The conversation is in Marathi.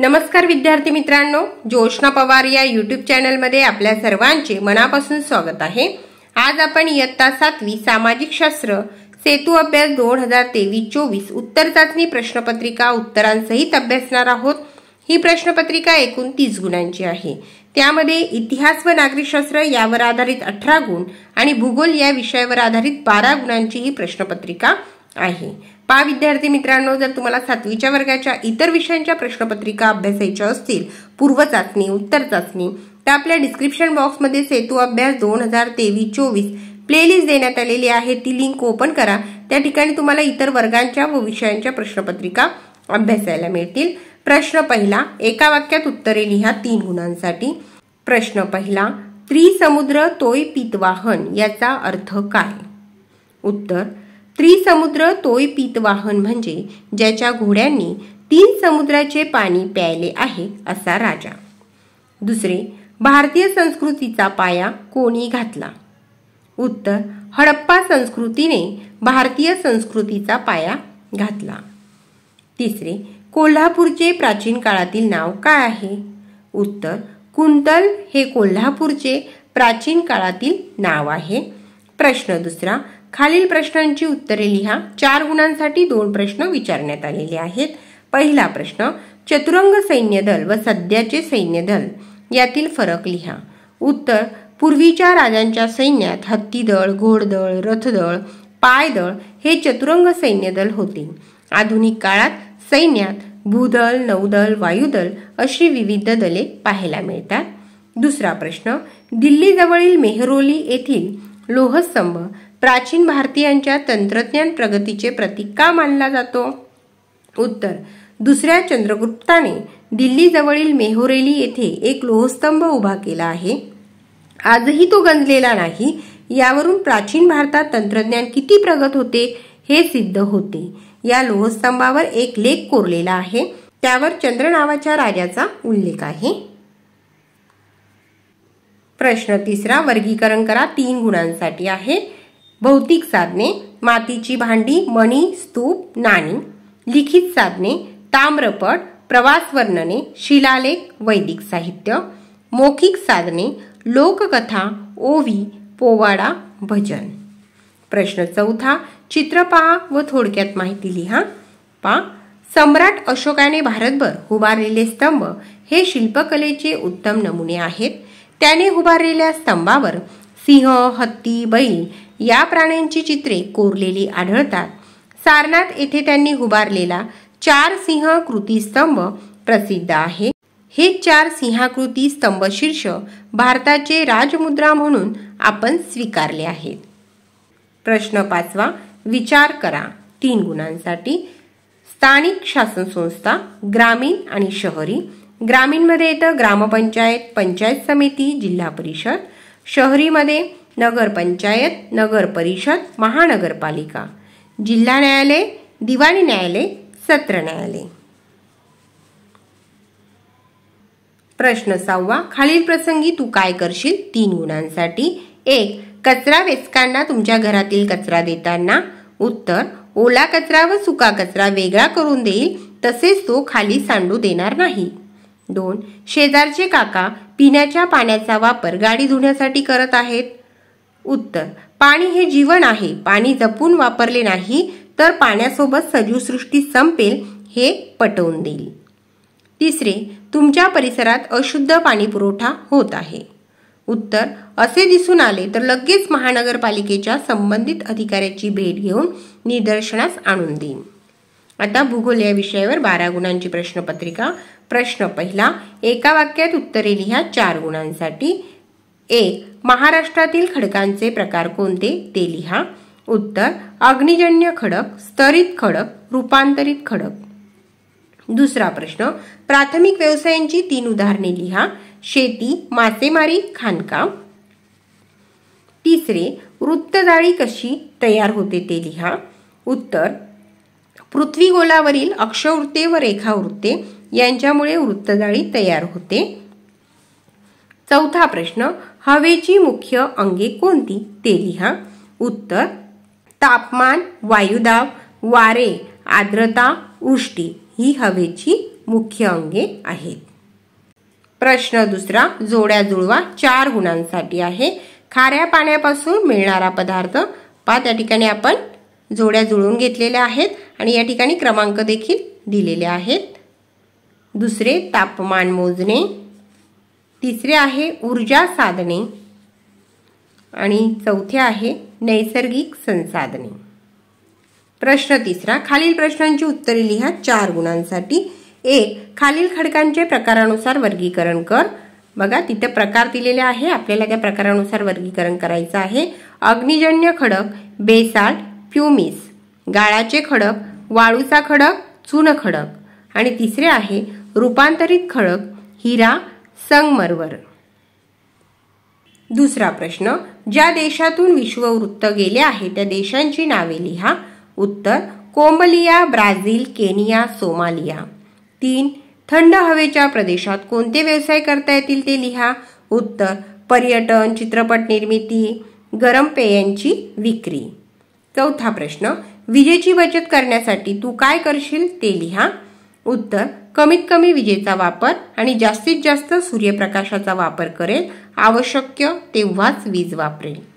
नमस्कार विद्यार्थी मित्रांनो ज्योष्णा पवार या युट्यूब चॅनलमध्ये आपल्या सर्वांचे मनापासून स्वागत आहे आज आपण इयत्ता सातवी सामाजिक शास्त्र सेतू अभ्यास दोन हजार तेवीस चोवीस उत्तर चाचणी प्रश्नपत्रिका उत्तरांसहित अभ्यासणार आहोत ही प्रश्नपत्रिका एकूण तीस गुणांची आहे त्यामध्ये इतिहास व नागरिकशास्त्र यावर आधारित अठरा गुण आणि भूगोल या विषयावर आधारित बारा गुणांची ही प्रश्नपत्रिका आहे पा विद्यार्थी मित्रांनो जर तुम्हाला सातवीच्या वर्गाच्या इतर विषयांच्या प्रश्नपत्रिका अभ्यासायच्या असतील पूर्व चाचणी उत्तर चाचणी तर आपल्या डिस्क्रिप्शन बॉक्समध्ये सेतू अभ्यास दोन हजार तेवीस चोवीस प्लेलिस्ट देण्यात आलेली आहे ती लिंक ओपन करा त्या ठिकाणी तुम्हाला इतर वर्गांच्या व विषयांच्या प्रश्नपत्रिका अभ्यासायला मिळतील प्रश्न पहिला एका वाक्यात उत्तरे लिहा तीन गुणांसाठी प्रश्न पहिला त्रिसमुद्र तोय पितवाहन याचा अर्थ काय उत्तर त्रिसमुद्र तोय पीत वाहन म्हणजे ज्याच्या घोड्यांनी तीन समुद्राचे पाणी प्यायले आहे असा राजा दुसरे भारतीय संस्कृतीचा पाया कोणी घातला उत्तर हडप्पा संस्कृतीने भारतीय संस्कृतीचा पाया घातला तिसरे कोल्हापूरचे प्राचीन काळातील नाव काय आहे उत्तर कुंतल हे कोल्हापूरचे प्राचीन काळातील नाव आहे प्रश्न दुसरा खालील प्रश्नांची उत्तरे लिहा चार गुणांसाठी दोन प्रश्न विचारण्यात आलेले आहेत पहिला प्रश्न चतुरंग सैन्य दल व सध्याचे सैन्य दल यातील फरक लिहा उत्तर पूर्वीच्या राजांच्या सैन्यात हत्ती दळ घोडदळ रथदळ पायदळ हे चतुरंग सैन्य दल होते आधुनिक काळात सैन्यात भूदल नौदल वायुदल अशी विविध दले पाहायला मिळतात दुसरा प्रश्न दिल्लीजवळील मेहरोली येथील लोहस्तंभ प्राचीन भारतीयांच्या तंत्रज्ञान प्रगतीचे प्रतीक का मानला जातो उत्तर दुसऱ्या चंद्रगुप्ताने दिल्लीजवळील मेहोरेली येथे एक लोहस्तंभ उभा केला आहे आजही तो गंजलेला नाही यावरून प्राचीन भारतात तंत्रज्ञान किती प्रगत होते हे सिद्ध होते या लोहस्तंभावर एक लेख कोरलेला आहे त्यावर चंद्र नावाच्या राजाचा उल्लेख आहे प्रश्न तिसरा वर्गीकरण करा तीन गुणांसाठी आहे भौतिक साधने मातीची भांडी मणी स्तूप नाणी लिखित साधने ताम्रपट प्रवास वर्णने शिलालेख वैदिक साहित्य मौखिक साधने लोककथा ओवी पोवाडा भजन प्रश्न चौथा चित्र पहा व थोडक्यात माहिती लिहा पा सम्राट अशोकाने भारतभर उभारलेले स्तंभ हे शिल्पकलेचे उत्तम नमुने आहेत त्याने उभारलेल्या स्तंभावर सिंह हत्ती बैल या प्राण्यांची चित्रे कोरलेली आढळतात सारनाथ येथे त्यांनी उभारलेला चार सिंह कृती स्तंभ प्रसिद्ध आहे हे चार सिंहाकृती स्तंभ शीर्ष भारताचे राजमुद्रा म्हणून आपण स्वीकारले आहेत प्रश्न पाचवा विचार करा तीन गुणांसाठी स्थानिक शासन संस्था ग्रामीण आणि शहरी ग्रामीणमध्ये येतं ग्रामपंचायत पंचायत समिती जिल्हा परिषद शहरीमध्ये नगरपंचायत नगर परिषद महानगरपालिका जिल्हा न्यायालय दिवाणी न्यायालय सत्र न्यायालय प्रश्न सहावा खालील प्रसंगी तू काय करशील तीन गुणांसाठी एक कचरा वेचकांना तुमच्या घरातील कचरा देताना उत्तर ओला कचरा व सुका कचरा वेगळा करून देईल तसेच तो खाली सांडू देणार नाही दोन शेजारचे काका पिण्याच्या पाण्याचा वापर गाडी धुण्यासाठी करत आहेत उत्तर पाणी हे जीवन आहे पाणी जपून वापरले नाही तर पाण्यासोबत सजीवसृष्टी संपेल हे पटवून देईल तिसरे तुमच्या परिसरात अशुद्ध पाणी पुरवठा होत आहे उत्तर असे दिसून आले तर लगेच महानगरपालिकेच्या संबंधित अधिकाऱ्याची भेट घेऊन निदर्शनास आणून देईन आता भूगोल या विषयावर बारा गुणांची प्रश्नपत्रिका प्रश्न पहिला एका वाक्यात उत्तरे लिहा चार गुणांसाठी एक महाराष्ट्रातील खडकांचे प्रकार कोणते ते लिहा उत्तर अग्निजन्य खडक स्तरित खडक रूपांतरित खडक दुसरा प्रश्न प्राथमिक व्यवसायांची तीन उदाहरणे लिहा शेती मासेमारी खाणकाम तिसरे वृत्तजाळी कशी तयार होते ते लिहा उत्तर पृथ्वी गोलावरील अक्षवृत्ते व रेखावृत्ते यांच्यामुळे वृत्तजाळी तयार होते चौथा प्रश्न हवेची मुख्य अंगे कोणती ते लिहा उत्तर तापमान वायुदाब वारे आर्द्रता उष्टी ही हवेची मुख्य अंगे आहेत प्रश्न दुसरा जोड्या जुळवा चार गुणांसाठी आहे खाऱ्या पाण्यापासून मिळणारा पदार्थ पा त्या ठिकाणी आपण जोड्या जुळवून घेतलेल्या आहेत आणि या ठिकाणी क्रमांक देखील दिलेले आहेत दुसरे तापमान मोजणे तिसरे आहे ऊर्जा साधने आणि चौथे आहे नैसर्गिक संसाधने प्रश्न तिसरा खालील प्रश्नांची उत्तरे लिहा चार गुणांसाठी एक खालील खडकांचे प्रकारानुसार वर्गीकरण कर बघा तिथे प्रकार दिलेले आहे आपल्याला त्या प्रकारानुसार वर्गीकरण करायचं आहे अग्निजन्य खडक बेसाल्ट प्युमिस गाळाचे खडक वाळूचा खडक चून खडक आणि तिसरे आहे रूपांतरित खडक हिरा संगमरवर दुसरा प्रश्न ज्या देशातून विश्ववृत्त गेले आहे त्या देशांची नावे लिहा उत्तर कोमलिया ब्राझील केनिया सोमालिया तीन थंड हवेच्या प्रदेशात कोणते व्यवसाय करता येतील ते लिहा उत्तर पर्यटन चित्रपट निर्मिती गरम पेयांची विक्री चौथा प्रश्न विजेची बचत करण्यासाठी तू काय करशील ते लिहा उत्तर कमीत कमी विजेचा वापर आणि जास्तीत जास्त सूर्यप्रकाशाचा वापर करेल आवश्यक तेव्हाच वीज वापरेल